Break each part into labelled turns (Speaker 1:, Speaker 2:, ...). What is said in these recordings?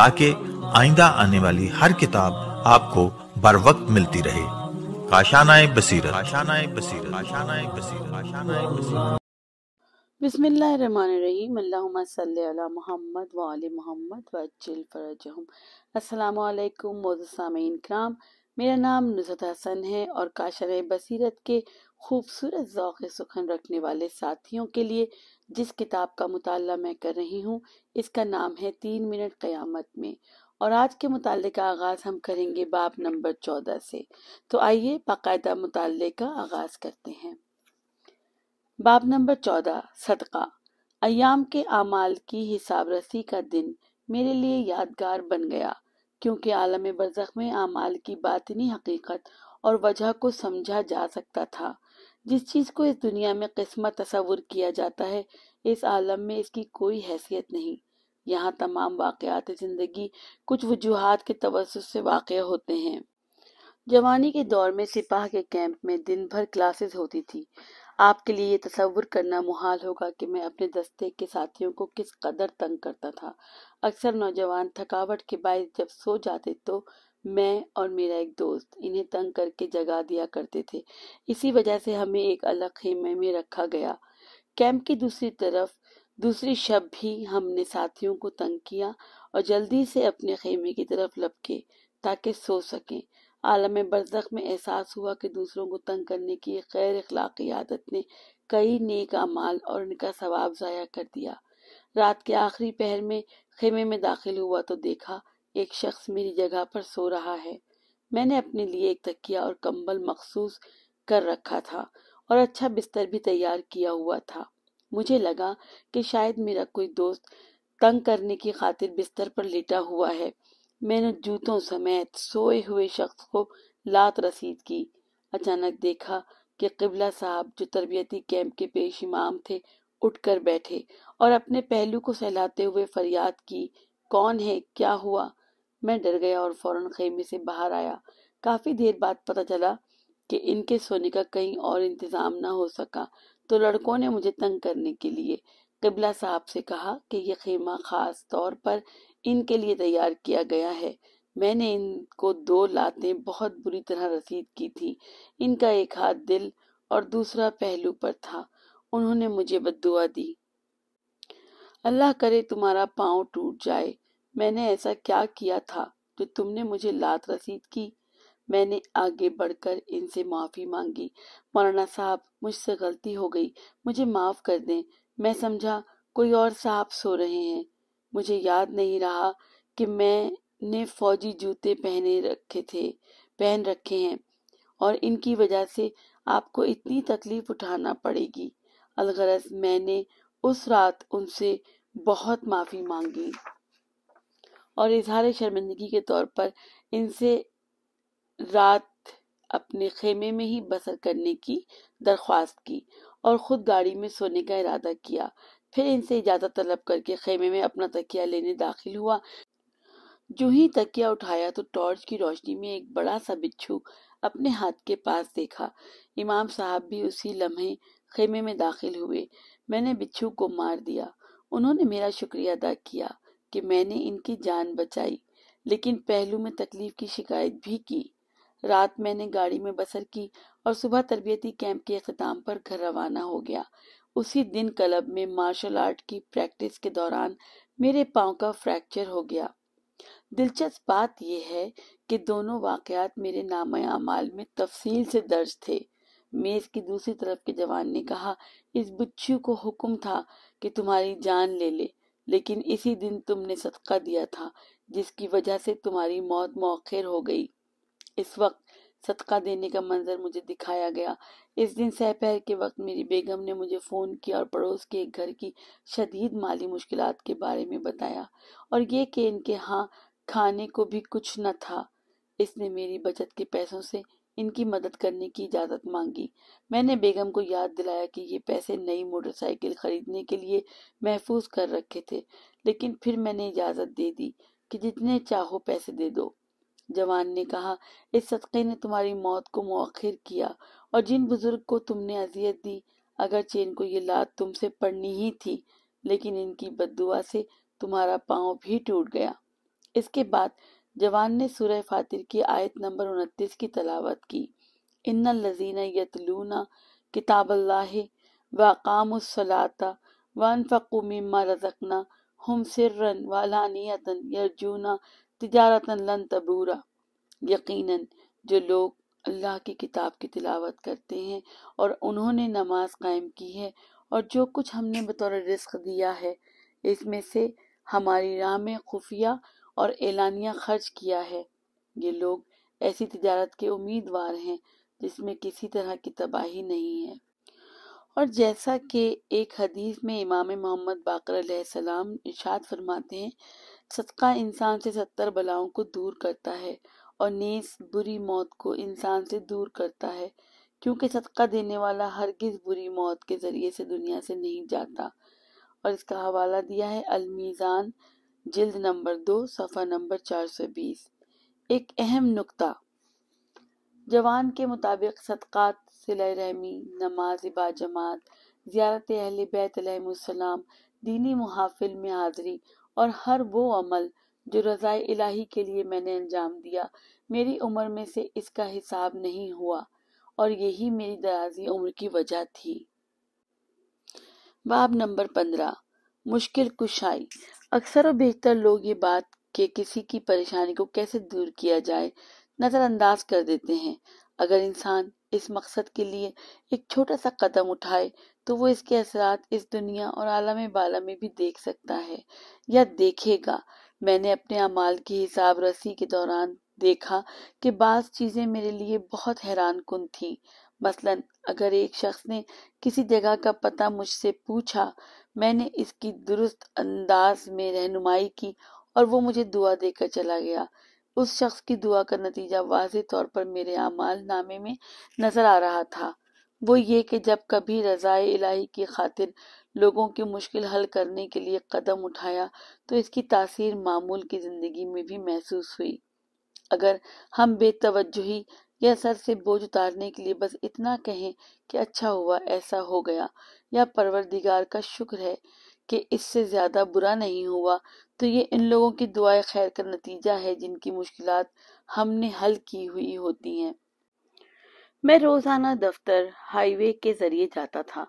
Speaker 1: ताकि आइंदा आने वाली हर किताब आपको बर वक्त मिलती रहे काशानाए बसीरत बसीरत मेरा नाम नुजत हसन है और काशर बसीरत के खूबसूरत सुखन रखने वाले साथियों के लिए जिस किताब का मुताल मैं कर रही हूँ इसका नाम है तीन मिनट क़यामत में और आज के मुताले का आगाज़ हम करेंगे बाब नंबर चौदह से तो आइए बाकायदा मुताले का आगाज़ करते हैं बाब नंबर चौदह सदका अयाम के अमाल की हिसाब रसी का दिन मेरे लिए यादगार बन गया क्योंकि आलम बरजख में अमाल की बातनी हकीकत और वजह को समझा जा सकता था जिस चीज़ को इस दुनिया में किस्मत तस्वुर किया जाता है इस आलम में इसकी कोई हैसियत नहीं यहाँ तमाम वाक़ात ज़िंदगी कुछ वजूहत के तवसत से वाक़ होते हैं जवानी के दौर में सिपाह के कैंप में दिन भर क्लासेस होती थी आपके लिए ये तस्वुर करना मुहाल होगा कि मैं अपने दस्ते के साथियों को किस कदर तंग करता था अक्सर नौजवान थकावट के बायस जब सो जाते तो मैं और मेरा एक दोस्त इन्हें तंग करके जगा दिया करते थे इसी वजह से हमें एक अलग खेमे में रखा गया कैंप की दूसरी तरफ दूसरी शब भी हमने साथियों को तंग किया और जल्दी से अपने खेमे की तरफ लपके ताकि सो सकें आलम बरसक में एहसास हुआ कि दूसरों को तंग करने की गैर अखलाकी आदत ने कई नेक अमाल और उनका सवाब ज़ाया कर दिया रात के आखिरी पहर में खेमे में दाखिल हुआ तो देखा एक शख्स मेरी जगह पर सो रहा है मैंने अपने लिए एक तकिया और कंबल मखसूस कर रखा था और अच्छा बिस्तर भी तैयार किया हुआ था मुझे लगा कि शायद मेरा कोई दोस्त तंग करने की खातिर बिस्तर पर लेटा हुआ है मैंने जूतों समेत सोए हुए शख्स को लात रसीद की अचानक देखा कि किबला साहब जो तरबियती कैंप के पेश इमाम थे उठकर बैठे और अपने पहलू को सहलाते हुए फरियाद की कौन है क्या हुआ मैं डर गया और फौरन खेमे से बाहर आया काफी देर बाद पता चला कि इनके सोने का कहीं और इंतजाम ना हो सका तो लड़कों ने मुझे तंग करने के लिए कबला साहब से कहा कि यह खेमा खास तौर पर इनके लिए तैयार किया गया है मैंने इनको दो लातें बहुत बुरी तरह रसीद की थी इनका एक हाथ दिल और दूसरा पहलू पर था उन्होंने मुझे बदुआ दी अल्लाह करे तुम्हारा पांव टूट जाए मैंने ऐसा क्या किया था जो तुमने मुझे लात रसीद की मैंने आगे बढ़कर इनसे माफ़ी मांगी मौलाना साहब मुझसे गलती हो गई मुझे माफ़ कर दें मैं समझा कोई और साहब सो रहे हैं मुझे याद नहीं रहा कि मैंने फौजी जूते पहने रखे थे पहन रखे हैं और इनकी वजह से आपको इतनी तकलीफ उठाना पड़ेगी अलगरज मैंने उस रात उनसे बहुत माफ़ी मांगी और इजहार शर्मिंदगी के तौर पर इनसे रात अपने खेमे में ही बसर करने की दरख्वास्त की और ख़ुद गाड़ी में सोने का इरादा किया फिर इनसे इजाज़त तलब करके खेमे में अपना तकिया लेने दाखिल हुआ जो ही तकिया उठाया तो टॉर्च की रोशनी में एक बड़ा सा बिच्छू अपने हाथ के पास देखा इमाम साहब भी उसी लम्हे खेमे में दाखिल हुए मैंने बिच्छू को मार दिया उन्होंने मेरा शुक्रिया अदा किया कि मैंने इनकी जान बचाई लेकिन पहलू में तकलीफ की शिकायत भी की रात मैंने गाड़ी में बसर की और सुबह तरबियती कैंप के अख्ताम पर घर रवाना हो गया उसी दिन क्लब में मार्शल आर्ट की प्रैक्टिस के दौरान मेरे पाँव का फ्रैक्चर हो गया दिलचस्प बात यह है कि दोनों वाकयात मेरे नाम अमाल में तफसील से दर्ज थे मेज की दूसरी तरफ के जवान ने कहा इस बुच्छू को हुक्म था कि तुम्हारी जान ले ले लेकिन इसी दिन तुमने सदका दिया था जिसकी वजह से तुम्हारी मौत मौखिर हो गई इस वक्त सदका देने का मंजर मुझे दिखाया गया इस दिन सहपहर के वक्त मेरी बेगम ने मुझे फ़ोन किया और पड़ोस के एक घर की शदीद माली मुश्किल के बारे में बताया और ये कि इनके हाँ खाने को भी कुछ न था इसने मेरी बचत के पैसों से इनकी मदद करने की इजाज़त मांगी मैंने बेगम को याद दिलाया कि ये पैसे नई मोटरसाइकिल खरीदने के लिए महफूज कर रखे थे लेकिन फिर मैंने इजाज़त दे दी कि जितने चाहो पैसे दे दो जवान ने कहा इस सदक़े ने तुम्हारी मौत को मौखिर किया और जिन बुज़ुर्ग को तुमने अजियत दी अगर अगरचे को ये लात तुमसे पड़नी ही थी लेकिन इनकी बदुआ से तुम्हारा पाँव भी टूट गया इसके बाद जवान ने सूरह फातिर की आयत नंबर उनतीस की तलावत की इन लजीन यतलूना किताब अल्लाह वाकामसलाता वनफ़ू मम्मा रजकना हम सिर्रन वालानियतन यरजूना तिजारतन लन तबूरा यकीनन जो लोग अल्लाह की किताब की तिलावत करते हैं और उन्होंने नमाज कायम की है और जो कुछ हमने बतौर रिस्क दिया है इसमें से हमारी राह में खुफिया और एलानिया खर्च किया है ये लोग ऐसी तजारत के उम्मीदवार हैं जिसमें किसी तरह की तबाही नहीं है और जैसा कि एक हदीस में इमाम मोहम्मद बाकर सलाम इशाद फरमाते हैं सदका इंसान से सत्तर बलाओं को दूर करता है और नेस बुरी मौत को इंसान से दूर करता है क्योंकि सदका देने वाला हरगिज बुरी मौत के ज़रिए से दुनिया से नहीं जाता और इसका हवाला दिया है अलमीज़ान जिल्द नंबर दो सफ़ा नंबर चार सौ बीस एक अहम नुक्ता जवान के मुताबिक सदक़ात सिला रहमी नमाज जमात ज़्यारत अहल बैतम दीनी मुहाफिल में हाज़री और हर वो अमल जो रज़ाए इलाही के लिए मैंने अंजाम दिया मेरी उम्र में से इसका हिसाब नहीं हुआ और यही मेरी दराजी उम्र की वजह थी बाब नंबर पंद्रह मुश्किल कुशाई अक्सर और बेहतर लोग ये बात कि किसी की परेशानी को कैसे दूर किया जाए नज़रअंदाज कर देते हैं अगर इंसान इस मकसद के लिए एक छोटा सा कदम उठाए तो वो इसके असरात इस दुनिया और आलम बाला में भी देख सकता है या देखेगा मैंने अपने अमाल की हिसाब रसी के दौरान देखा कि बाज़ चीज़ें मेरे लिए बहुत हैरान कन थी मसलन अगर एक शख्स ने किसी जगह का पता मुझसे पूछा मैंने इसकी दुरुस्त अंदाज में रहनुमाई की और वो मुझे दुआ देकर चला गया उस शख्स की दुआ का नतीजा वाज तौर पर मेरे अमाल नामे में नजर आ रहा था वो ये कि जब कभी रज़ाए इलाही की खातिर लोगों की मुश्किल हल करने के लिए कदम उठाया तो इसकी तासीर मामूल की ज़िंदगी में भी महसूस हुई अगर हम बेतवज्जुही या सर से बोझ उतारने के लिए बस इतना कहें कि अच्छा हुआ ऐसा हो गया या परवरदिगार का शुक्र है कि इससे ज़्यादा बुरा नहीं हुआ तो ये इन लोगों की दुआ खैर का नतीजा है जिनकी मुश्किल हमने हल की हुई होती हैं मैं रोज़ाना दफ्तर हाईवे के ज़रिए जाता था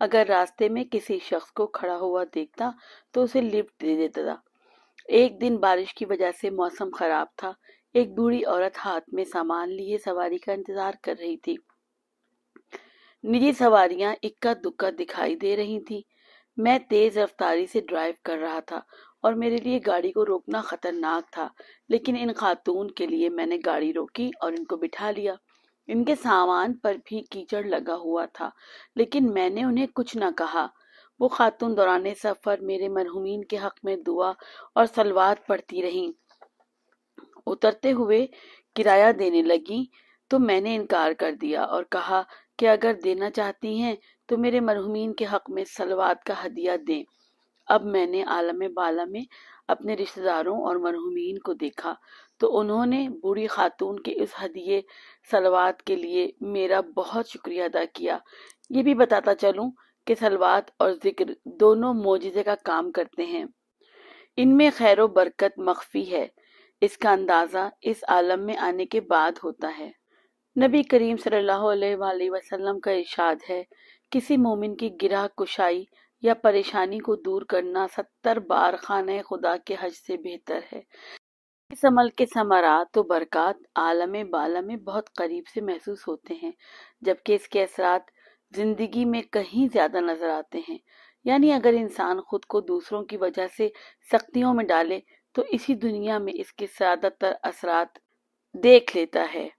Speaker 1: अगर रास्ते में किसी शख्स को खड़ा हुआ देखता तो उसे लिफ्ट दे देता था एक दिन बारिश की वजह से मौसम खराब था एक बूढ़ी औरत हाथ में सामान लिए सवारी का इंतजार कर रही थी निजी सवारियां इक्का दुक्का दिखाई दे रही थी मैं तेज रफ्तारी से ड्राइव कर रहा था और मेरे लिए गाड़ी को रोकना खतरनाक था लेकिन इन खातून के लिए मैंने गाड़ी रोकी और इनको बिठा लिया इनके सामान पर भी कीचड़ लगा हुआ था लेकिन मैंने उन्हें कुछ न कहा वो खातून दौरान सफ़र मेरे मरहुमीन के हक में दुआ और सलवात पढ़ती रहीं उतरते हुए किराया देने लगी तो मैंने इनकार कर दिया और कहा कि अगर देना चाहती हैं तो मेरे मरहुमीन के हक में सलवाद का हदिया दें अब मैंने आलम बाला में अपने रिश्तेदारों और मरहुमीन को देखा तो उन्होंने बूढ़ी खातून के इस हदिये सलवाद के लिए मेरा बहुत शुक्रिया अदा किया ये भी बताता चलूं कि सलवाद और जिक्र दोनों मोजिज़े का काम करते हैं इनमें खैर बरकत मख्फी है इसका अंदाज़ा इस आलम में आने के बाद होता है नबी करीम सल्लल्लाहु वसल्लम का इशाद है किसी मोमिन की गिरा कुशाई या परेशानी को दूर करना सत्तर बार खान खुदा के हज से बेहतर है इस अमल के समारा तो बरकत आलम बाला में बहुत करीब से महसूस होते हैं जबकि इसके असरा जिंदगी में कहीं ज्यादा नजर आते हैं यानी अगर इंसान खुद को दूसरों की वजह से सख्तियों में डाले तो इसी दुनिया में इसके ज़्यादातर असरात देख लेता है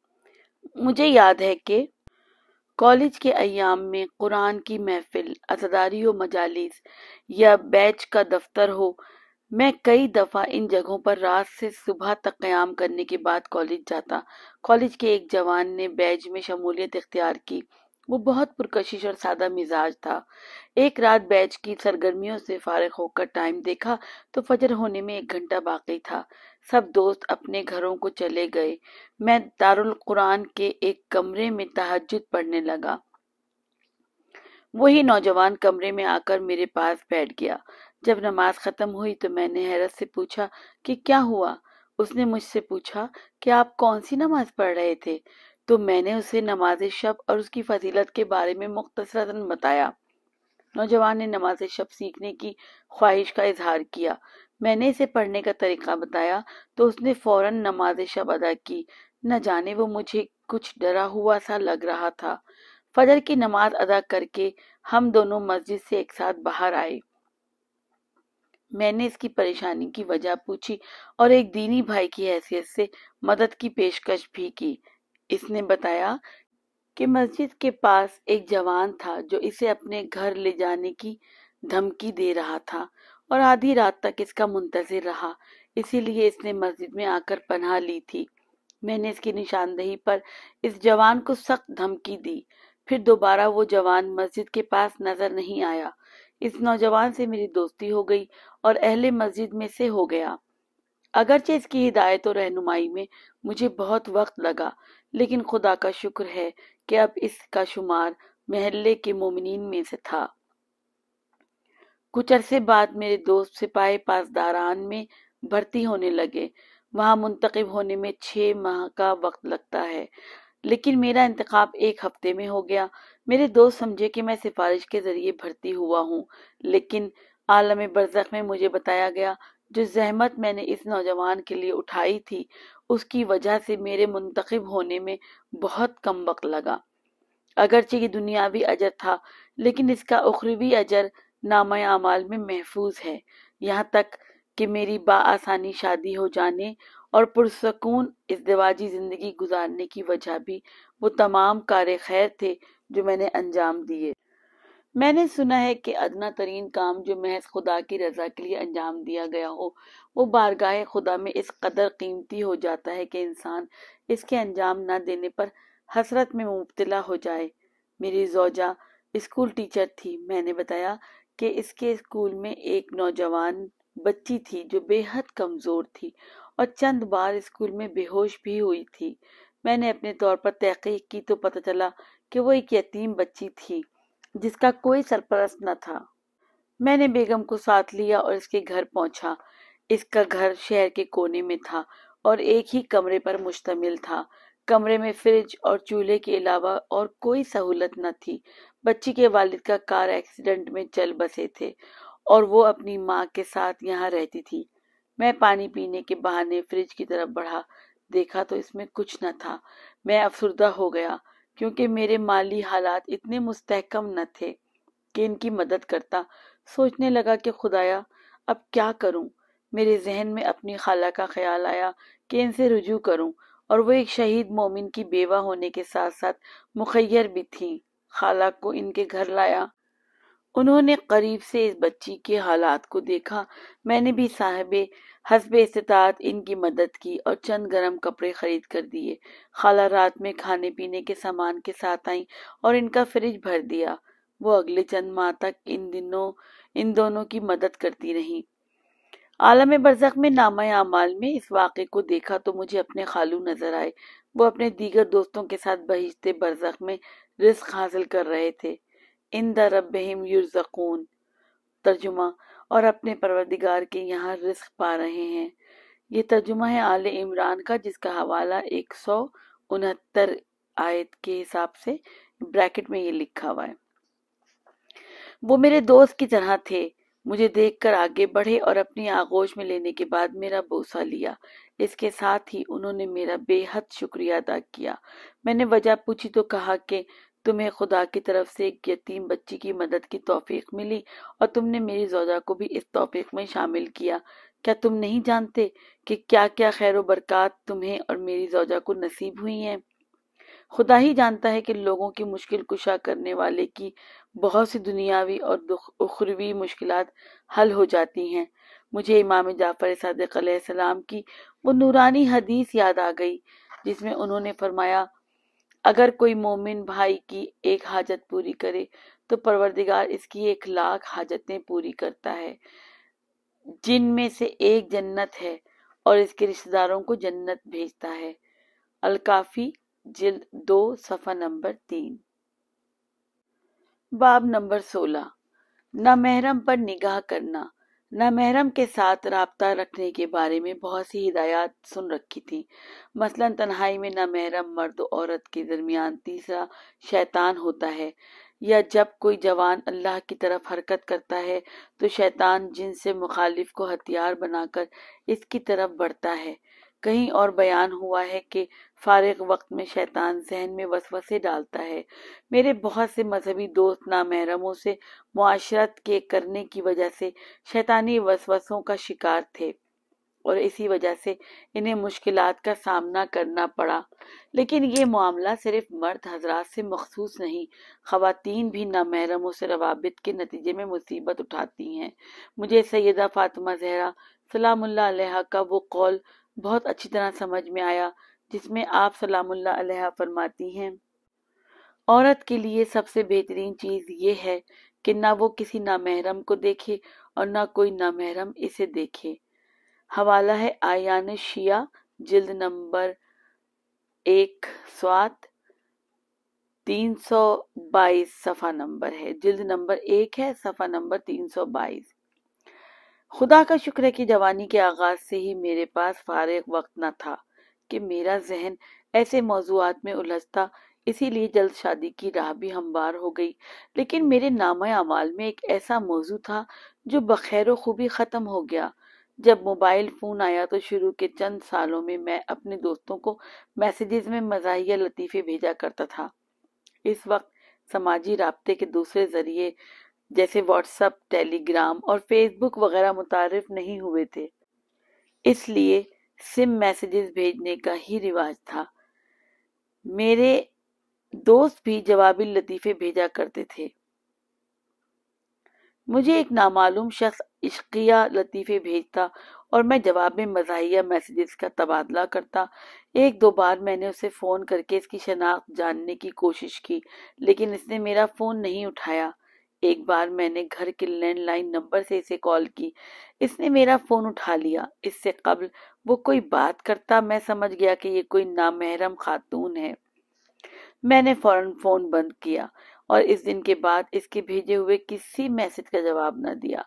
Speaker 1: मुझे याद है कि कॉलेज के अयाम में कुरान की महफिल असदारी व मजालिस या बैच का दफ्तर हो मैं कई दफ़ा इन जगहों पर रात से सुबह तक क़्याम करने के बाद कॉलेज जाता कॉलेज के एक जवान ने बैज में शमूलियत इख्तियार की वो बहुत पुरकशिश और सादा मिजाज था एक रात बैच की सरगर्मियों से फारिग होकर टाइम देखा तो फजर होने में एक घंटा बाकी था सब दोस्त अपने घरों को चले गए मैं दारुल कुरान के एक कमरे में तहजद पढ़ने लगा वही नौजवान कमरे में आकर मेरे पास बैठ गया जब नमाज खत्म हुई तो मैंने हैरत से पूछा कि क्या हुआ उसने मुझसे पूछा कि आप कौन सी नमाज पढ़ रहे थे तो मैंने उसे नमाज शब और उसकी फजीलत के बारे में मुख्तसरन बताया नौजवान ने नमाज शब सीखने की ख्वाहिश का इजहार किया मैंने इसे पढ़ने का तरीका बताया तो उसने फौरन नमाज शब अदा की न जाने वो मुझे कुछ डरा हुआ सा लग रहा था फजर की नमाज अदा करके हम दोनों मस्जिद से एक साथ बाहर आए मैंने इसकी परेशानी की वजह पूछी और एक दीनी भाई की हैसियत से मदद की पेशकश भी की इसने बताया कि मस्जिद के पास एक जवान था जो इसे अपने घर ले जाने की धमकी दे रहा था और आधी रात तक इसका मुंतजर रहा इसीलिए इसने मस्जिद में आकर पनाह ली थी मैंने इसकी निशानदेही पर इस जवान को सख्त धमकी दी फिर दोबारा वो जवान मस्जिद के पास नजर नहीं आया इस नौजवान से मेरी दोस्ती हो गई और अहले मस्जिद में से हो गया अगरचे इसकी हिदायत और रहनुमाई में मुझे बहुत वक्त लगा लेकिन खुदा का शुक्र है कि अब इसका शुमार महल्ले के मोमिन में से था कुछ अरसे बाद मेरे दोस्त सिपाही पासदारान में भर्ती होने लगे वहाँ मुंतकब होने में छः माह का वक्त लगता है लेकिन मेरा इंतखब एक हफ्ते में हो गया मेरे दोस्त समझे कि मैं सिफारिश के जरिए भर्ती हुआ हूँ लेकिन आलम बरजक में मुझे बताया गया जो जहमत मैंने इस नौजवान के लिए उठाई थी उसकी वजह से मेरे मुंतखब होने में बहुत कम वक्त लगा अगरचे ये दुनियावी अजर था लेकिन इसका उखरवी अजर नाम अमाल में महफूज है यहाँ तक कि मेरी बासानी शादी हो जाने और पुरसकून इसदवाजी ज़िंदगी गुजारने की वजह भी वो तमाम कार खैर थे जो मैंने अंजाम दिए मैंने सुना है कि अदना तरीन काम जो महज खुदा की रजा के लिए अंजाम दिया गया हो वो बारगाह खुदा में इस कदर कीमती हो जाता है कि इंसान इसके अंजाम न देने पर हसरत में मुबतला हो जाए मेरी जोजा स्कूल टीचर थी मैंने बताया कि इसके स्कूल में एक नौजवान बच्ची थी जो बेहद कमज़ोर थी और चंद बार स्कूल में बेहोश भी हुई थी मैंने अपने तौर पर तहकीक की तो पता चला कि वो एक यतीम बच्ची थी जिसका कोई सरपरस्त न था मैंने बेगम को साथ लिया और इसके घर पहुंचा इसका घर शहर के कोने में था और एक ही कमरे पर मुश्तमिल था कमरे में फ्रिज और चूल्हे के अलावा और कोई सहूलत न थी बच्ची के वालिद का कार एक्सीडेंट में चल बसे थे और वो अपनी माँ के साथ यहाँ रहती थी मैं पानी पीने के बहाने फ्रिज की तरफ बढ़ा देखा तो इसमें कुछ न था मैं अफसरदा हो गया क्योंकि मेरे माली हालात इतने मुस्तकम न थे कि इनकी मदद करता सोचने लगा कि खुदाया अब क्या करूं मेरे जहन में अपनी खाला का ख्याल आया कि इनसे रुजू करूं और वो एक शहीद मोमिन की बेवा होने के साथ साथ मुखैर भी थी खाला को इनके घर लाया उन्होंने करीब से इस बच्ची के हालात को देखा मैंने भी साहब हसब इस्तात इनकी मदद की और चंद गरम कपड़े खरीद कर दिए खाला रात में खाने पीने के सामान के साथ आई और इनका फ्रिज भर दिया वो अगले चंद माह तक इन दिनों इन दोनों की मदद करती रही आलम बरसक में नामा अमाल में इस वाक़े को देखा तो मुझे अपने खालू नजर आए वो अपने दीगर दोस्तों के साथ बहिजते बरसक में रिस्क हासिल कर रहे थे इन द रबहम युरजकून तर्जुमा और अपने परवरदिगार के यहाँ रिस्क पा रहे हैं ये तर्जुमा है आले इमरान का जिसका हवाला एक सौ उनहत्तर आयत के हिसाब से ब्रैकेट में ये लिखा हुआ है वो मेरे दोस्त की तरह थे मुझे देखकर आगे बढ़े और अपनी आगोश में लेने के बाद मेरा बोसा लिया इसके साथ ही उन्होंने मेरा बेहद शुक्रिया अदा किया मैंने वजह पूछी तो कहा कि तुम्हें खुदा की तरफ से एक यतीम बच्ची की मदद की तोफीक मिली और तुमने मेरी जोजा को भी इस तोफीक में शामिल किया क्या तुम नहीं जानते कि क्या क्या खैर बरकत तुम्हें और मेरी जोजा को नसीब हुई है खुदा ही जानता है कि लोगों की मुश्किल कुशा करने वाले की बहुत सी दुनियावी और उखरवी मुश्किल हल हो जाती हैं मुझे इमाम जाफर सदक की वो नूरानी हदीस याद आ गई जिसमें उन्होंने फरमाया अगर कोई मोमिन भाई की एक हाजत पूरी करे तो परवरदिगार इसकी एक लाख हाजतें पूरी करता है जिनमें से एक जन्नत है और इसके रिश्तेदारों को जन्नत भेजता है अलकाफी जिल्द दो सफा नंबर तीन बाब नंबर सोलह न महरम पर निगाह करना नामहरम के साथ रबता रखने के बारे में बहुत सी हिदायत सुन रखी थी मसलन तन्हाई में नामहरम मर्द औरत के दरमियान तीसरा शैतान होता है या जब कोई जवान अल्लाह की तरफ हरकत करता है तो शैतान जिन से मुखालिफ को हथियार बनाकर इसकी तरफ बढ़ता है कहीं और बयान हुआ है कि फारिग वक्त में शैतान जहन में वसवसे डालता है मेरे बहुत से मजहबी दोस्त ना नामहरमों से मुआशरत के करने की वजह से शैतानी वसवसों का शिकार थे और इसी वजह से इन्हें मुश्किल का सामना करना पड़ा लेकिन ये मामला सिर्फ मर्द हजरात से मखसूस नहीं खातन भी नामहरमों से रवाबित के नतीजे में मुसीबत उठाती हैं मुझे सैदा फातिमा जहरा सलाम्ला का वो कौल बहुत अच्छी तरह समझ में आया जिसमें आप सलामुल्लाह अलैहा फरमाती हैं औरत के लिए सबसे बेहतरीन चीज़ ये है कि ना वो किसी नामहरम को देखे और ना कोई नामहरम इसे देखे हवाला है आयान शिया जिल्द नंबर एक स्वात तीन सौ बाईस सफ़ा नंबर है जिल्द नंबर एक है सफ़ा नंबर तीन सौ बाईस खुदा का शुक्र है कि जवानी के आगाज से ही मेरे पास फारग वक्त न था कि मेरा जहन ऐसे मौजूद में उलझता इसीलिए जल्द शादी की राह भी हमवार हो गई लेकिन मेरे नाम अमाल में एक ऐसा मौजू था जो बखैर खूबी ख़त्म हो गया जब मोबाइल फ़ोन आया तो शुरू के चंद सालों में मैं अपने दोस्तों को मैसेजेस में मजाया लतीफ़े भेजा करता था इस वक्त समाजी रबते के दूसरे ज़रिए जैसे व्हाट्सएप टेलीग्राम और फेसबुक वगैरह मुतारफ नहीं हुए थे इसलिए सिम मैसेजेस भेजने का ही रिवाज था मेरे दोस्त भी जवाबी लतीफ़े भेजा करते थे मुझे एक नामालूम शख्स इश्किया लतीफ़े भेजता और मैं जवाब में मजाहिया मैसेजेस का तबादला करता एक दो बार मैंने उसे फ़ोन करके इसकी शनाख्त जानने की कोशिश की लेकिन इसने मेरा फ़ोन नहीं उठाया एक बार मैंने घर के लैंडलाइन नंबर से इसे कॉल की इसने मेरा फोन उठा लिया इससे कबल वो कोई बात करता मैं समझ गया कि ये कोई नामहरम खातून है मैंने फौरन फोन बंद किया और इस दिन के बाद इसके भेजे हुए किसी मैसेज का जवाब न दिया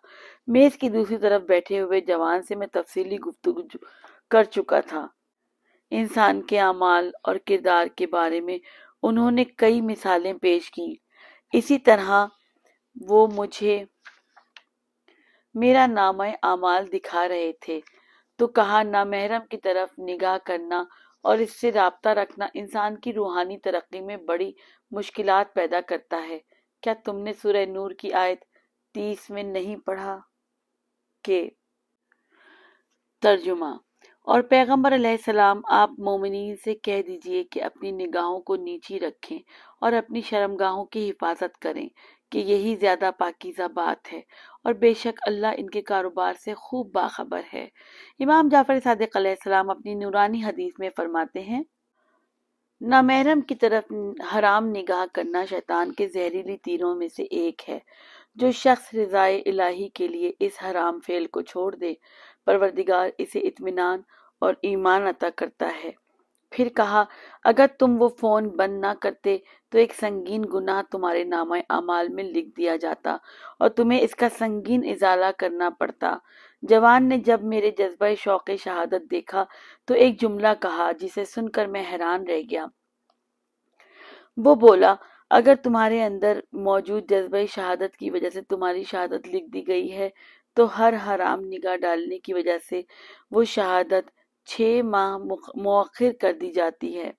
Speaker 1: मेज की दूसरी तरफ बैठे हुए जवान से मैं तफसीली गुफ्तगु कर चुका था इंसान के अमाल और किरदार के बारे में उन्होंने कई मिसालें पेश की इसी तरह वो मुझे मेरा नाम अमाल दिखा रहे थे तो कहा ना महरम की तरफ निगाह करना और इससे रबता रखना इंसान की रूहानी तरक्की में बड़ी मुश्किल पैदा करता है क्या तुमने सूर्य नूर की आयत तीस में नहीं पढ़ा के तर्जुमा और पैगम्बर सलाम आप मोमिन से कह दीजिए कि अपनी निगाहों को नीची रखें और अपनी शर्मगाहों की हिफाजत करें कि यही ज़्यादा पाकिज़ा बात है और बेशक अल्लाह इनके कारोबार से खूब बाखबर है इमाम जाफ़र सदकाम अपनी नूरानी हदीस में फरमाते हैं नामहरम की तरफ हराम निगाह करना शैतान के जहरीली तीरों में से एक है जो शख्स रज़ाए इलाही के लिए इस हराम फेल को छोड़ दे परवरदिगार इसे इतमान और ईमान अता करता है फिर कहा अगर तुम वो फोन बंद ना करते तो एक संगीन गुनाह तुम्हारे नाम अमाल में लिख दिया जाता और तुम्हें इसका संगीन इजाला करना पड़ता जवान ने जब मेरे जज्बा शौक शहादत देखा तो एक जुमला कहा जिसे सुनकर मैं हैरान रह गया वो बोला अगर तुम्हारे अंदर मौजूद जज्बा शहादत की वजह से तुम्हारी शहादत लिख दी गई है तो हर हराम निगाह डालने की वजह से वो शहादत छः माह मौखिर कर दी जाती है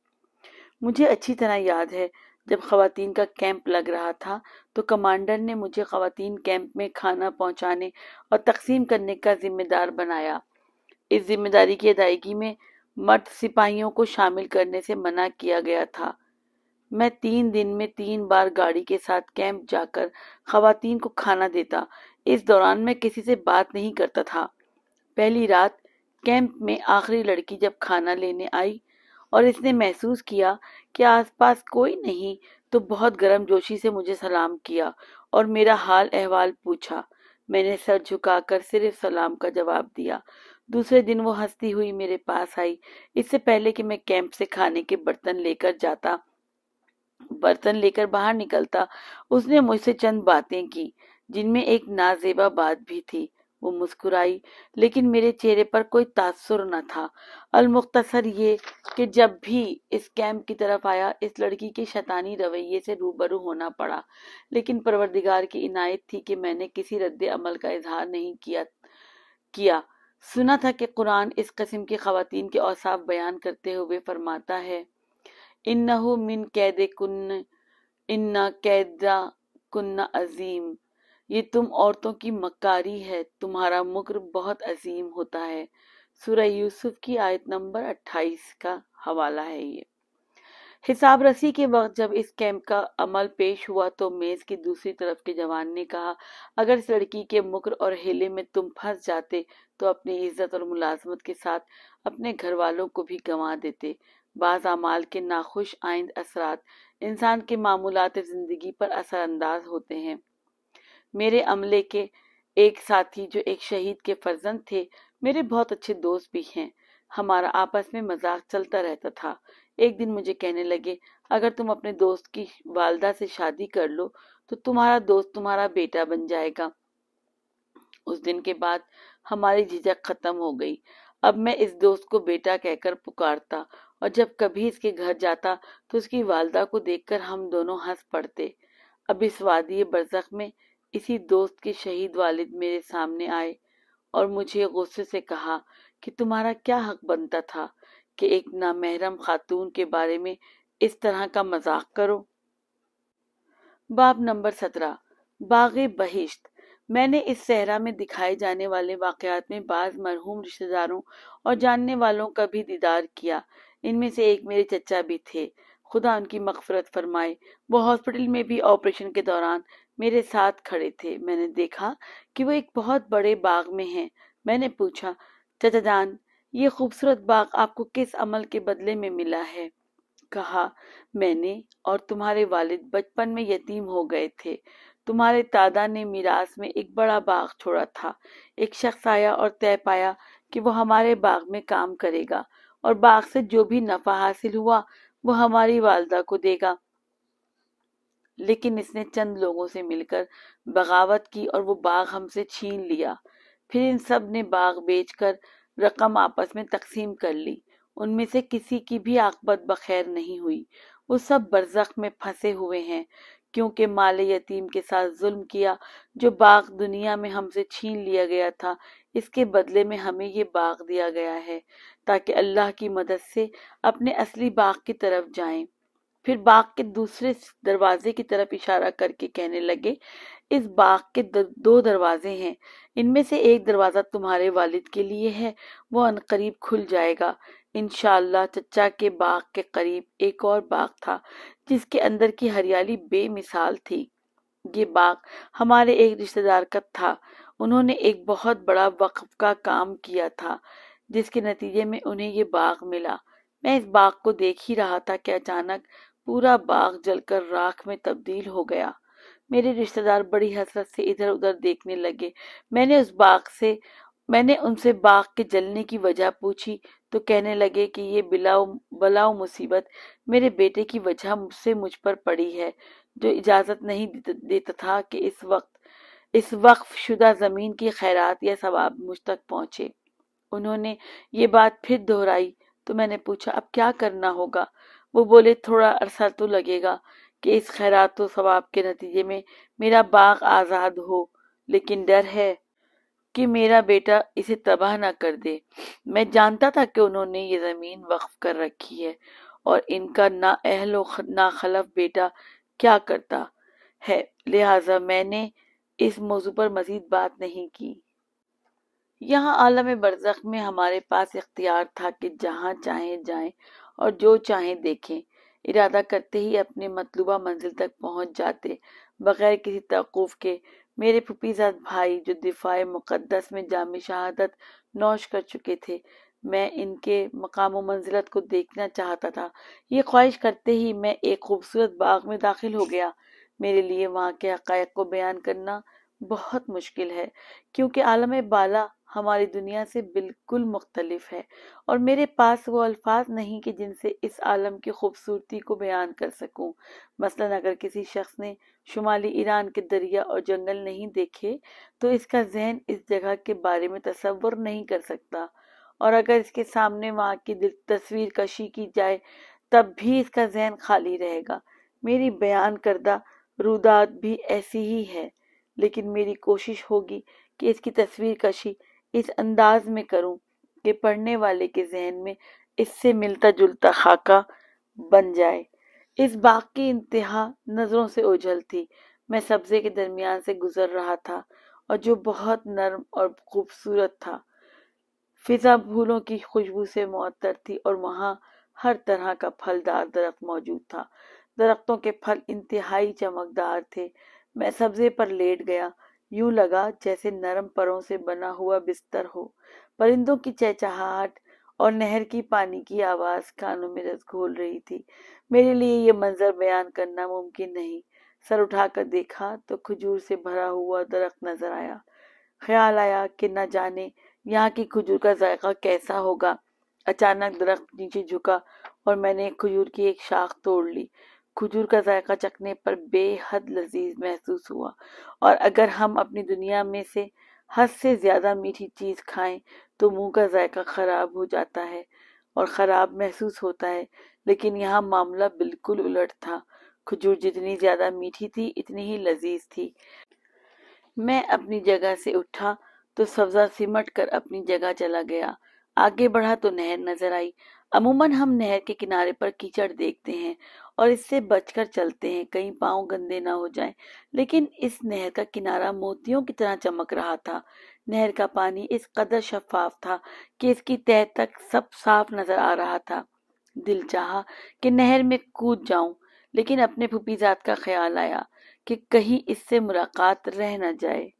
Speaker 1: मुझे अच्छी तरह याद है जब खातन का कैंप लग रहा था तो कमांडर ने मुझे खातन कैंप में खाना पहुंचाने और तकसीम करने का जिम्मेदार बनाया
Speaker 2: इस जिम्मेदारी की
Speaker 1: अदायगी में मर्द सिपाहियों को शामिल करने से मना किया गया था मैं तीन दिन में तीन बार गाड़ी के साथ कैंप जाकर खातन को खाना देता इस दौरान मैं किसी से बात नहीं करता था पहली रात कैंप में आखिरी लड़की जब खाना लेने आई और इसने महसूस किया कि आसपास कोई नहीं तो बहुत गर्म जोशी से मुझे सलाम किया और मेरा हाल अहवाल पूछा मैंने सर झुकाकर सिर्फ सलाम का जवाब दिया दूसरे दिन वो हंसती हुई मेरे पास आई इससे पहले कि मैं कैंप से खाने के बर्तन लेकर जाता बर्तन लेकर बाहर निकलता उसने मुझसे चंद बातें की जिनमें एक नाजेबा बात भी थी वो मुस्कुराई लेकिन मेरे चेहरे पर कोई तासुर न था अलमुख्तसर ये कि जब भी इस कैंप की तरफ आया इस लड़की के शैतानी रवैये से रूबरू होना पड़ा लेकिन परवरदिगार की इनायत थी कि मैंने किसी रद्द अमल का इजहार नहीं किया किया सुना था कि कुरान इस कस्म की खातन के औसाफ बयान करते हुए फरमाता है इन्ना मिन कैद कुन्न इन्ना कैदा कन्ना अजीम ये तुम औरतों की मक्कारी है तुम्हारा मुक्र बहुत अजीम होता है सूरह यूसुफ की आयत नंबर 28 का हवाला है ये हिसाब रसी के वक्त जब इस कैंप का अमल पेश हुआ तो मेज की दूसरी तरफ के जवान ने कहा अगर इस लड़की के मुकर और हेले में तुम फंस जाते तो अपनी इज्जत और मुलाजमत के साथ अपने घर वालों को भी गंवा देते बाज अमाल के नाखुश आइंद असरात इंसान के मामूलात ज़िंदगी पर असरअंदाज होते हैं मेरे अमले के एक साथी जो एक शहीद के फर्जंद थे मेरे बहुत अच्छे दोस्त भी हैं हमारा आपस में मजाक चलता रहता था एक दिन मुझे कहने लगे अगर तुम अपने दोस्त की वालदा से शादी कर लो तो तुम्हारा दोस्त तुम्हारा बेटा बन जाएगा उस दिन के बाद हमारी झिझक खत्म हो गई अब मैं इस दोस्त को बेटा कहकर पुकारता और जब कभी इसके घर जाता तो उसकी वालदा को देखकर हम दोनों हंस पड़ते अब इस वादी बरसख में इसी दोस्त के शहीद वालिद मेरे सामने आए और मुझे गुस्से से कहा कि तुम्हारा क्या हक बनता था कि एक नामहरम खातून के बारे में इस तरह का मजाक करो बाब नंबर सत्रह बाग बहिश्त मैंने इस सहरा में दिखाए जाने वाले वाकयात में बाज मरहूम रिश्तेदारों और जानने वालों का भी दीदार किया इनमें से एक मेरे चचा भी थे खुदा उनकी मगफरत फरमाए वो हॉस्पिटल में भी ऑपरेशन के दौरान मेरे साथ खड़े थे मैंने देखा कि वो एक बहुत बड़े बाग में हैं मैंने पूछा जान ये खूबसूरत बाग आपको किस अमल के बदले में मिला है कहा मैंने और तुम्हारे वालिद बचपन में यतीम हो गए थे तुम्हारे दादा ने मीरास में एक बड़ा बाग छोड़ा था एक शख्स आया और तय पाया कि वो हमारे बाग में काम करेगा और बाग से जो भी नफा हासिल हुआ वो हमारी वालदा को देगा लेकिन इसने चंद लोगों से मिलकर बगावत की और वो बाग हमसे छीन लिया फिर इन सब ने बाग बेचकर रकम आपस में तकसीम कर ली उनमें से किसी की भी आकबत बखैर नहीं हुई वो सब बरजख में फंसे हुए हैं क्योंकि माल यतीम के साथ जुल्म किया जो बाग दुनिया में हमसे छीन लिया गया था इसके बदले में हमें ये बाग दिया गया है ताकि अल्लाह की मदद से अपने असली बाग की तरफ जाएं फिर बाग के दूसरे दरवाजे की तरफ इशारा करके कहने लगे इस बाग के दो दरवाजे हैं इनमें से एक दरवाज़ा तुम्हारे वालिद के लिए है वो अनकरीब खुल जाएगा इन चचा के बाग के करीब एक और बाग था जिसके अंदर की हरियाली बेमिसाल थी ये बाग हमारे एक रिश्तेदार का था उन्होंने एक बहुत बड़ा वक्फ का काम किया था जिसके नतीजे में उन्हें ये बाग मिला मैं इस बाग को देख ही रहा था कि अचानक पूरा बाग जलकर राख में तब्दील हो गया मेरे रिश्तेदार बड़ी हसरत से इधर उधर देखने लगे मैंने उस बाग से मैंने उनसे बाग के जलने की वजह पूछी तो कहने लगे कि ये बिलाओ बलाओ मुसीबत मेरे बेटे की वजह मुझसे मुझ पर पड़ी है जो इजाज़त नहीं देता था कि इस वक्त इस वक्त शुदा ज़मीन की खैरात या सवाब मुझ तक पहुँचे उन्होंने ये बात फिर दोहराई तो मैंने पूछा अब क्या करना होगा वो बोले थोड़ा अरसा तो लगेगा कि इस खैरात व तो सवाब के नतीजे में मेरा बाग आज़ाद हो लेकिन डर है कि मेरा बेटा इसे तबाह ना कर दे मैं जानता था कि उन्होंने ये ज़मीन वक्फ कर रखी है और इनका ना अहल खलफ बेटा क्या करता है लिहाजा मैंने इस मौजू पर मजीद बात नहीं की यहाँ आलम बरजक में हमारे पास इख्तियार था कि जहाँ चाहें जाएं और जो चाहें देखें इरादा करते ही अपने मतलूबा मंजिल तक पहुंच जाते बगैर किसी तकूफ के मेरे फुपीजाद भाई जो दिफाए मुकदस में जाम शहादत नौश कर चुके थे मैं इनके मकाम मंजिलत को देखना चाहता था ये ख्वाहिश करते ही मैं एक खूबसूरत बाग में दाखिल हो गया मेरे लिए वहाँ के हक़ को बयान करना बहुत मुश्किल है क्योंकि आलम बाला हमारी दुनिया से बिल्कुल मुख्तलिफ है और मेरे पास वो अल्फाज नहीं कि जिनसे इस आलम की खूबसूरती को बयान कर सकूं मसलन अगर किसी शख्स ने शुमाली ईरान के दरिया और जंगल नहीं देखे तो इसका जहन इस जगह के बारे में तस्वर नहीं कर सकता और अगर इसके सामने वहाँ की तस्वीर कशी की जाए तब भी इसका जहन खाली रहेगा मेरी बयान करदा रुदात भी ऐसी ही है लेकिन मेरी कोशिश होगी कि इसकी तस्वीर कशी इस अंदाज में करूं कि पढ़ने वाले के जहन में इससे मिलता जुलता खाका बन जाए इस बाग की इंतहा नज़रों से ओझल थी मैं सब्जे के दरमियान से गुजर रहा था और जो बहुत नरम और खूबसूरत था फिजा फूलों की खुशबू से मुअत्तर थी और वहाँ हर तरह का फलदार दरख्त मौजूद था दरख्तों के फल इंतहाई चमकदार थे मैं सब्जे पर लेट गया यूं लगा जैसे नरम परों से बना हुआ बिस्तर हो परिंदों की चहचहाहट और नहर की पानी की आवाज कानों में रस घोल रही थी मेरे लिए ये मंजर बयान करना मुमकिन नहीं सर उठाकर देखा तो खजूर से भरा हुआ दरख्त नजर आया ख्याल आया कि न जाने यहाँ की खजूर का जायका कैसा होगा अचानक दरख्त नीचे झुका और मैंने खजूर की एक शाख तोड़ ली खजूर का जायका चखने पर बेहद लजीज महसूस हुआ और अगर हम अपनी दुनिया में से हद से ज़्यादा मीठी चीज़ खाएं तो मुंह का जायका ख़राब हो जाता है और ख़राब महसूस होता है लेकिन यहाँ मामला बिल्कुल उलट था खजूर जितनी ज़्यादा मीठी थी इतनी ही लजीज थी मैं अपनी जगह से उठा तो सब्जा सिमट कर अपनी जगह चला गया आगे बढ़ा तो नहर नजर आई अमूमन हम नहर के किनारे पर कीचड़ देखते हैं और इससे बचकर चलते हैं कहीं पांव गंदे ना हो जाएं। लेकिन इस नहर का किनारा मोतियों की तरह चमक रहा था नहर का पानी इस कदर शफाफ था कि इसकी तह तक सब साफ नजर आ रहा था दिल चाह कि नहर में कूद जाऊं लेकिन अपने फूफीजात का ख्याल आया कि कहीं इससे मुलाकात रह न जाए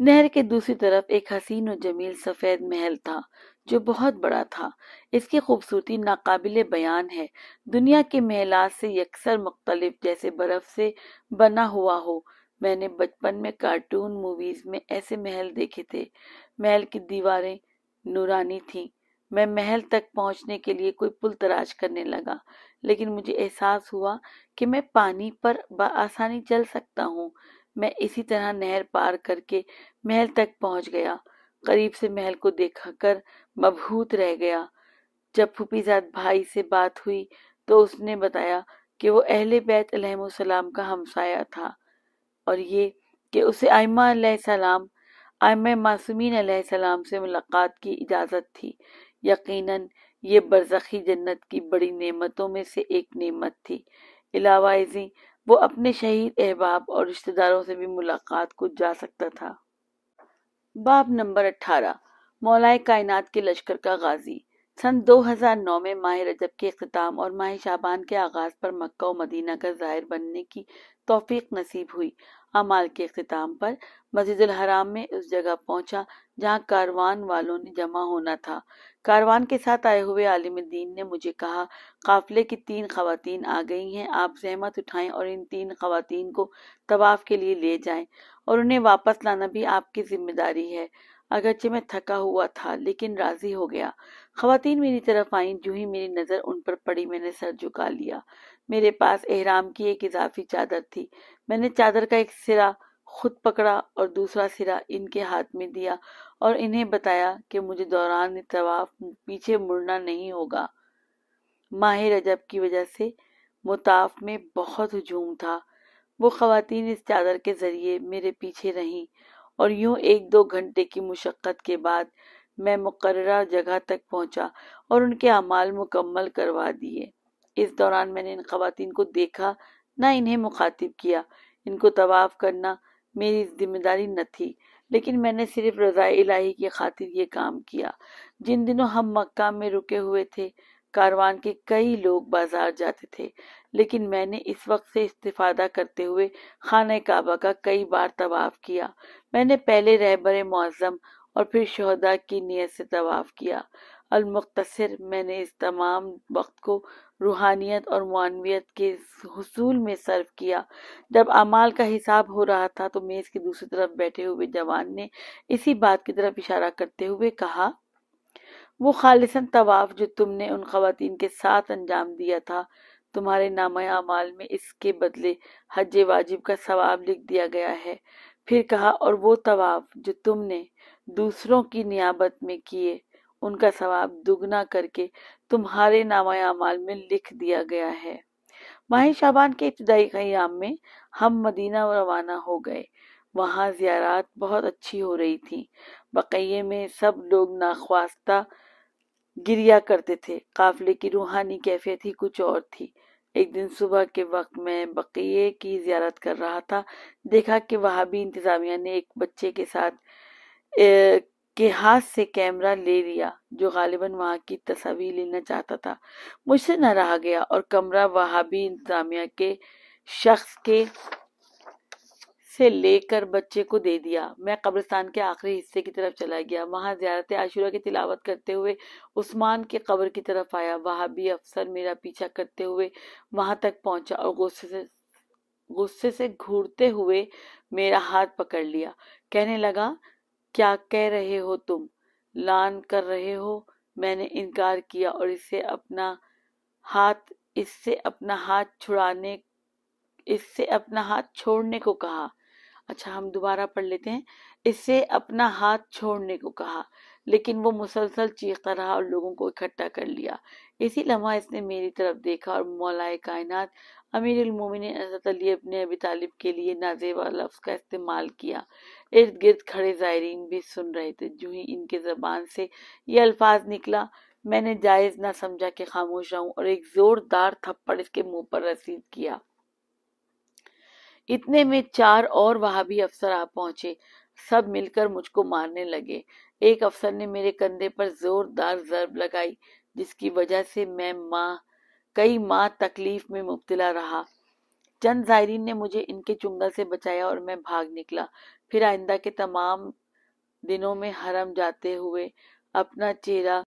Speaker 1: नहर के दूसरी तरफ एक हसीन और जमील सफेद महल था जो बहुत बड़ा था इसकी खूबसूरती नाकाबिल बयान है दुनिया के महलात से यकसर मुख्तलिफ जैसे बर्फ से बना हुआ हो मैंने बचपन में कार्टून मूवीज में ऐसे महल देखे थे महल की दीवारें नूरानी थीं मैं महल तक पहुंचने के लिए कोई पुल तराश करने लगा लेकिन मुझे एहसास हुआ कि मैं पानी पर आसानी चल सकता हूँ मैं इसी तरह नहर पार करके महल तक पहुंच गया करीब से महल को देखा कर मबहूत रह गया जब फुपीजाद भाई से बात हुई तो उसने बताया कि वो अहले बैत सलाम का हमसाया था और ये कि उसे आयमा सलाम आयम मासूमिन सलाम से मुलाकात की इजाज़त थी यकीनन ये बरसखी जन्नत की बड़ी नेमतों में से एक नेमत थी अलावा वो अपने शहीद अहबाब और रिश्तेदारों से भी मुलाकात को जा सकता था बाब नंबर अट्ठारह मौलाए कायनात के लश्कर का गाजी सन 2009 में माह रजब के अख्ताम और माह शाबान के आगाज पर मक्का और मदीना का जाहिर बनने की तोफीक नसीब हुई अमाल के अख्ताम पर मस्जिद हराम में उस जगह पहुंचा जहां कारवान वालों ने जमा होना था कारवान के साथ आए हुए आलिम दीन ने मुझे कहा काफिले की तीन खवातीन आ गई हैं आप जहमत उठाएं और इन तीन खातन को तवाफ के लिए ले जाएं और उन्हें वापस लाना भी आपकी जिम्मेदारी है अगरचे मैं थका हुआ था लेकिन राजी हो गया खातन मेरी तरफ आईं जो ही मेरी नज़र उन पर पड़ी मैंने सर झुका लिया मेरे पास एहराम की एक इजाफी चादर थी मैंने चादर का एक सिरा खुद पकड़ा और दूसरा सिरा इनके हाथ में दिया और इन्हें बताया कि मुझे दौरान तवाफ पीछे मुड़ना नहीं होगा माहिर रजब की वजह से मुताफ में बहुत हजूम था वो खातन इस चादर के ज़रिए मेरे पीछे रहीं और यूं एक दो घंटे की मुशक्क़त के बाद मैं मुकर्रा जगह तक पहुंचा और उनके अमाल मुकम्मल करवा दिए इस दौरान मैंने इन खातिन को देखा ना इन्हें मुखातिब किया इनको तवाफ़ करना मेरी जिम्मेदारी न थी लेकिन मैंने सिर्फ रज़ा इलाही की खातिर ये काम किया जिन दिनों हम मक्का में रुके हुए थे कारवान के कई लोग बाजार जाते थे लेकिन मैंने इस वक्त से इस्तेफादा करते हुए खान काबा का कई बार तवाफ किया मैंने पहले रहबर मुआजम और फिर शहदा की नीयत से तवाफ किया अलमुख्तर मैंने इस तमाम वक्त को रूहानियत और मानवियत के हसूल में सर्व किया जब अमाल का हिसाब हो रहा था तो मेज़ के दूसरी तरफ बैठे हुए जवान ने इसी बात की तरफ इशारा करते हुए कहा वो खालिसन तवाफ जो तुमने उन खातन के साथ अंजाम दिया था तुम्हारे नामयामाल में इसके बदले हज वाजिब का सवाब लिख दिया गया है फिर कहा और वो तवाफ जो तुमने दूसरों की नियाबत में किए उनका सवाब दुगना करके तुम्हारे नामयामाल में लिख दिया गया है माह शाबान के इब्तदाई क्याम में हम मदीना रवाना हो गए वहाँ जियारत बहुत अच्छी हो रही थी बकैये में सब लोग नाख्वास्ता गिरिया करते थे काफिले की रूहानी कैफियत ही कुछ और थी एक दिन सुबह के वक्त मैं बकिए की जियारत कर रहा था देखा कि वहाँ भी इंतज़ामिया ने एक बच्चे के साथ ए, के हाथ से कैमरा ले लिया जो गालिबन वहाँ की तस्वीर लेना चाहता था मुझसे न रहा गया और कमरा वहाँ भी इंतज़ामिया के शख्स के से लेकर बच्चे को दे दिया मैं कब्रिस्तान के आखिरी हिस्से की तरफ चला गया वहाँ ज्यारत आशुरा की तिलावत करते हुए उस्मान के कब्र की तरफ आया वहाँ भी अफसर मेरा पीछा करते हुए वहाँ तक पहुँचा और गुस्से से गुस्से से घूरते हुए मेरा हाथ पकड़ लिया कहने लगा क्या कह रहे हो तुम लान कर रहे हो मैंने इनकार किया और इसे अपना हाथ इससे अपना हाथ छुड़ाने इससे अपना हाथ छोड़ने को कहा अच्छा हम दोबारा पढ़ लेते हैं इससे अपना हाथ छोड़ने को कहा लेकिन वो मुसलसल चीखता रहा और लोगों को इकट्ठा कर लिया इसी लम्हा इसने मेरी तरफ देखा और मौलाए कायनात अमीर उलमोमिन अली अपने अबी तालिब के लिए नाजेबा लफ्ज़ का इस्तेमाल किया इर्द गिर्द खड़े ज़ायरीन भी सुन रहे थे जो ही इनके ज़बान से ये अल्फाज निकला मैंने जायज़ ना समझा कि खामोश रहूं और एक ज़ोरदार थप्पड़ इसके मुंह पर रसीद किया इतने में चार और वहां भी अफसर आ पहुंचे सब मिलकर मुझको मारने लगे एक अफसर ने मेरे कंधे पर जोरदार जरब लगाई जिसकी वजह से मैं माँ कई माह तकलीफ में मुब्तला रहा चंद जायरीन ने मुझे इनके चुंगल से बचाया और मैं भाग निकला फिर आइंदा के तमाम दिनों में हरम जाते हुए अपना चेहरा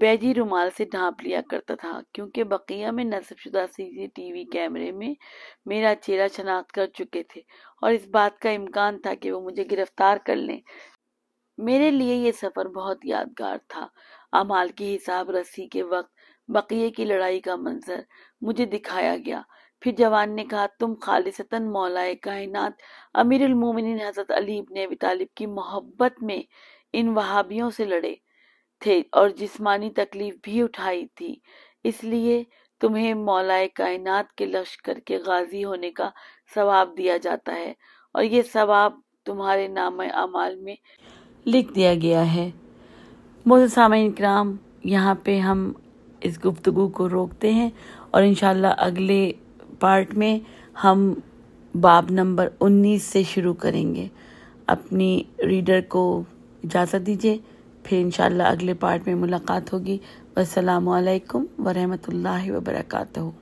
Speaker 1: बैजी रुमाल से ढांप लिया करता था क्योंकि बकिया में नस्बशुदा सीसीटीवी कैमरे में मेरा चेहरा शनाख्त कर चुके थे और इस बात का इम्कान था कि वो मुझे गिरफ्तार कर लें मेरे लिए ये सफ़र बहुत यादगार था अमाल की हिसाब रसी के वक्त बकिए की लड़ाई का मंजर मुझे दिखाया गया फिर जवान ने कहा तुम खालिसतन मौलाए कायनात अमीरुल मोमिनीन हजरत अली इब्ने अबी तालिब की मोहब्बत में इन वहाबियों से लड़े थे और जिस्मानी तकलीफ भी उठाई थी इसलिए तुम्हें मौलाए कायनात के लश्कर के गाजी होने का सवाब दिया जाता है और ये सवाब तुम्हारे नाम अमाल में लिख दिया गया है मोहसामिन कराम यहाँ पे हम इस गुफ्तगु को रोकते हैं और इन अगले पार्ट में हम बाब नंबर 19 से शुरू करेंगे अपनी रीडर को इजाज़त दीजिए फिर इंशाल्लाह अगले पार्ट में मुलाकात होगी वालेकुम वरहमतुल्लाहि वबरकू